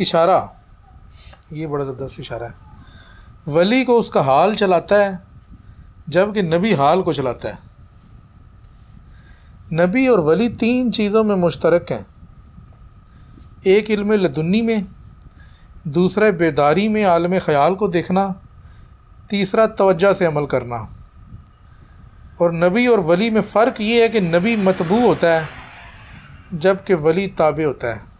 इशारा ये बड़ा ज़बरदस्त इशारा है वली को उसका हाल चलाता है जबकि नबी हाल को चलाता है नबी और वली तीन चीज़ों में मुश्तरक हैं एक इल्म लदुन्नी में दूसरा बेदारी में आलम ख़याल को देखना तीसरा तवज्जा से अमल करना और नबी और वली में फ़र्क ये है कि नबी मतबू होता है जबकि वली ताबे होता है